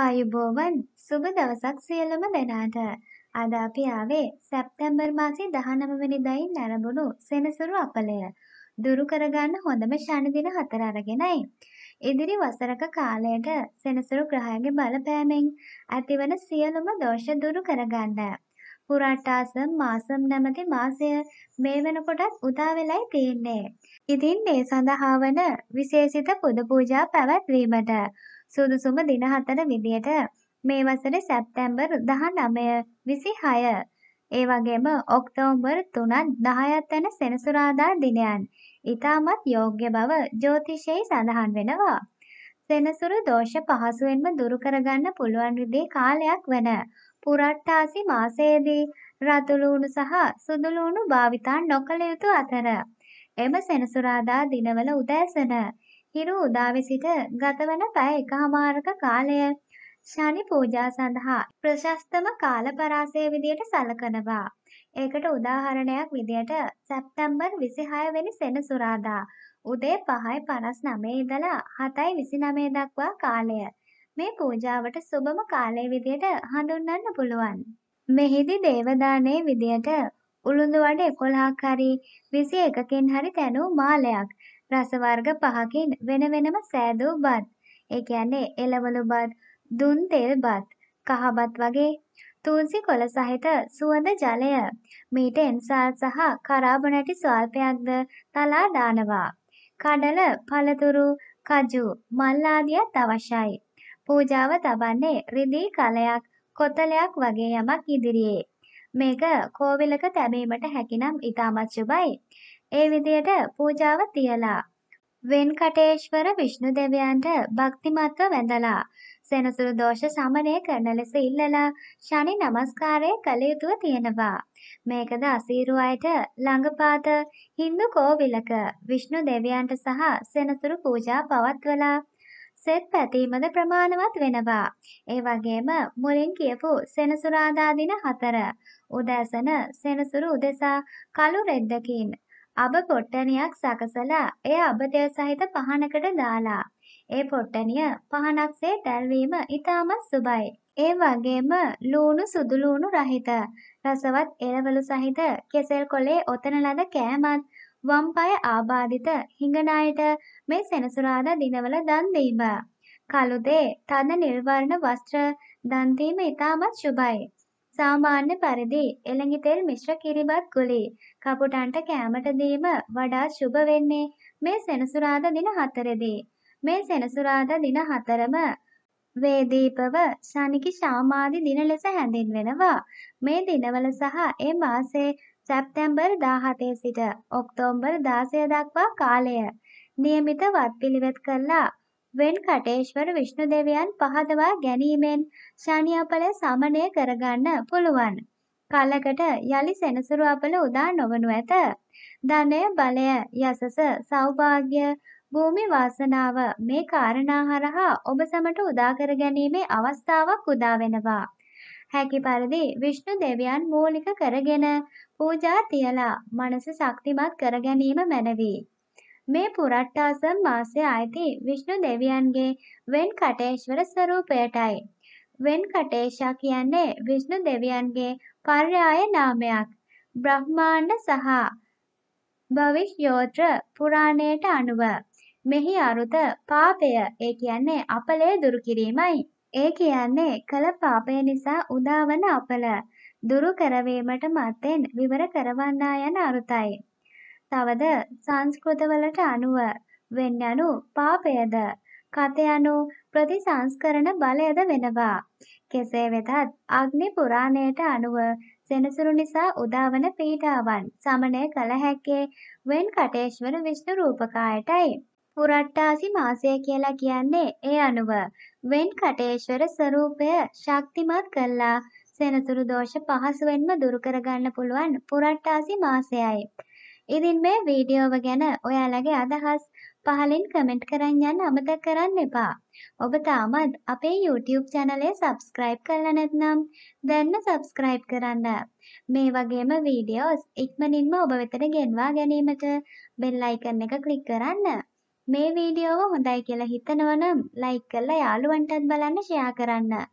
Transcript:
ආයුබෝවන් සුබ දවසක් සියලුම දෙනාට. අද අපි ආවේ සැප්තැම්බර් මාසේ 19 වෙනිදායින් නැරඹුණු සෙනසුරු අපලය. දුරු කරගන්න හොඳම ශනි දින හතර අරගෙනයි. ඉදිරි වසරක කාලයට සෙනසුරු ග්‍රහයගේ බලපෑමෙන් ඇතිවන සියලුම දෝෂ දුරු කරගන්න. පුරාටාසම් මාසම් නැමැති මාසය මේ වෙනකොටත් උදා වෙලයි තියෙන්නේ. ඉතින් මේ සඳහා වන විශේෂිත පුද පූජා පැවැත්වීමට සුදුසුම දින හතර විදියට මේ වසරේ සැප්තැම්බර් 19 26 ඒ වගේම ඔක්තෝබර් 3 10 යන සෙනසුරාදා දිනයන් ඊටමත් යෝග්‍ය බව ජ්‍යොතිෂයේ සඳහන් වෙනවා. සෙනසුරු දෝෂ පහසුවෙන්ම දුරු කරගන්න පුළුවන් විදිහේ කාලයක් වෙන පුරට්ටාසි මාසයේදී රතුලුණු සහ සුදුලුණු භාවිතා නොකළ යුතු අතර එම සෙනසුරාදා දිනවල උදෑසන හිරු උදාවෙ සිට ගතවන පැය එකහමාරක කාලය ශනි පූජා සඳහා ප්‍රශස්තම කාල පරාසය විදියට සලකනවා. ඒකට උදාහරණයක් විදියට සැප්තැම්බර් 26 වෙනි සෙනසුරාදා උදේ 5:59 ඉඳලා 7:29 දක්වා කාලය. මේ පූජාවට සුබම කාලය විදියට හඳුන්වන්න පුළුවන්. මෙහිදී දේවදානයේ විදියට උළුඳු වඩ 11ක් හරි 21කින් හරි තැනූ මාලයක් රස වර්ග පහකින් වෙන වෙනම සෑදූ බත්. ඒ කියන්නේ එළවලු බත්, දුන් තෙල් බත්, කහ බත් වගේ තුන්සි කොළ සහිත සුවඳ ජලය මීට එන්සාල් සහ කරාබනැටි ස්වල්පයක්ද තලා දානවා. කඩල, පළතුරු, කජු, මල් ආදියත් අවශ්‍යයි. පූජාව තබන්නේ රිදී කලයක්, කොතලයක් වගේ යමක් ඉදිරියේ. මේක කෝවිලක තැබීමට හැකිනම් ඉතාමත් සුබයි. ඒ විදියට පූජාව තියලා වෙන්කටේශ්වර විෂ්ණු දෙවියන්ට භක්තිමත්ව වැඳලා සෙනසුරු දෝෂ සමනය කරන ලෙස ඉල්ලලා ශනි නමස්කාරය කළ යුතුව තියෙනවා. මේකද අසීරු අයට ළඟපාත හින්දු කෝවිලක විෂ්ණු දෙවියන්ට සහ සෙනසුරු පූජා පවත්වලා සෙත් පැතීමද ප්‍රමාණවත් වෙනවා. ඒ වගේම මුලින් කියපු සෙනසුරාදා දින හතර උදෑසන සෙනසුරු උදෙසා කළු රෙද්දකින් අබ පොට්ටනියක් සකසලා එය අබතෙල් සහිත පහනකට දාලා ඒ පොට්ටනිය පහනක්සේ දැල්වීම ඉතාමත් සුබයි. ඒ වගේම ලූණු සුදු ලූණු රහිත රසවත් එළවලු සහිත කෙසෙල් කොලේ ඔතන ලද කෑමත් වම්පය ආබාධිත හිඟනායට මේ සෙනසුරාදා දිනවල දන් දීම. කළුදේ තද නිර්වර්ණ වස්ත්‍ර දන් දීම ඉතාමත් සුබයි. සාමාන්‍ය පරිදි එළඟිතෙල් මිශ්‍ර කිරිබත් ගුලි කපුටන්ට කෑමට දීම වඩාත් සුබ වෙන්නේ මේ සෙනසුරාදා දින 4දී. මේ සෙනසුරාදා දින 4ම වේදීපව ශනිකි ශාමාදි දින ලෙස හැඳින්වෙනවා. මේ දිනවල සහ ඒ මාසයේ සැප්තැම්බර් 17 සිට ඔක්තෝබර් 16 දක්වා කාලය નિયમિત වත් පිළිවෙත් කළා වෙන් කටේශ්වර විෂ්ණු දෙවියන් පහදවා ගැනීමෙන් ශනියපල සමනය කරගන්න පුළුවන්. කලකට යලි සෙනසුරු අපල උදා නොවනු ඇත. ධනය බලය යසස සෞභාග්‍ය භූමි වාසනාව මේ කාරණා හරහා ඔබ සමට උදාකර ගැනීමේ අවස්ථාවක් උදා වෙනවා. හැකි පරිදි විෂ්ණු දෙවියන් මූලික කරගෙන පූජා තියලා මනස ශක්තිමත් කර ගැනීම මැනවි. මේ පුරට්ටාසම් මාසය අයිති විෂ්ණු දෙවියන්ගේ වෙන්කටේශ්වර ස්වරූපයටයි. වෙන්කටේෂා කියන්නේ විෂ්ණු දෙවියන්ගේ පර්යාය නාමයක්. බ්‍රහ්මාණ්ඩ සහ භවිෂ්‍යෝත්‍ර පුරාණයට අනුව මෙහි අරුත පාපය ඒ කියන්නේ අපලය දුරු කිරීමයි. ඒ කියන්නේ කළ පාපය නිසා උදාවන අපල දුරු කරවීමට මතෙන් විවර කරවන්නා යන අරුතයි. තවද සංස්කෘතවලට අනුව වෙන් යනු පාපයද කත යනු ප්‍රතිසංස්කරණ බලයද වෙනවා. කෙසේ වෙතත් අග්නි පුරාණයට අනුව සෙනසුරු නිසා උදාවන පීඩාවන් සමනය කළ හැක්කේ වෙන් කටේශ්වර විෂ්ණු රූපකායටයි. පුරට්ටාසි මාසය කියලා කියන්නේ ඒ අනුව වෙන් කටේශ්වර ස්වરૂපය ශක්තිමත් කළා සෙනසුරු දෝෂ පහසුවෙන්ම දුරු කරගන්න පුළුවන් පුරට්ටාසි මාසයයි. ඉතින් මේ වීඩියෝව ගැන ඔයාලගේ අදහස් පහලින් කමෙන්ට් කරන්න යන්න අමතක කරන්න එපා. ඔබ තාමත් අපේ YouTube channel එක subscribe කරලා නැත්නම් දැන්ම subscribe කරන්න. මේ වගේම වීඩියෝස් ඉක්මනින්ම ඔබ වෙතට ගෙන්වා ගැනීමට බෙල් අයිකන් එක ක්ලික් කරන්න. මේ වීඩියෝව හොඳයි කියලා හිතනවනම් ලයික් කරලා යාළුවන්ටත් බලන්න ෂෙයා කරන්න.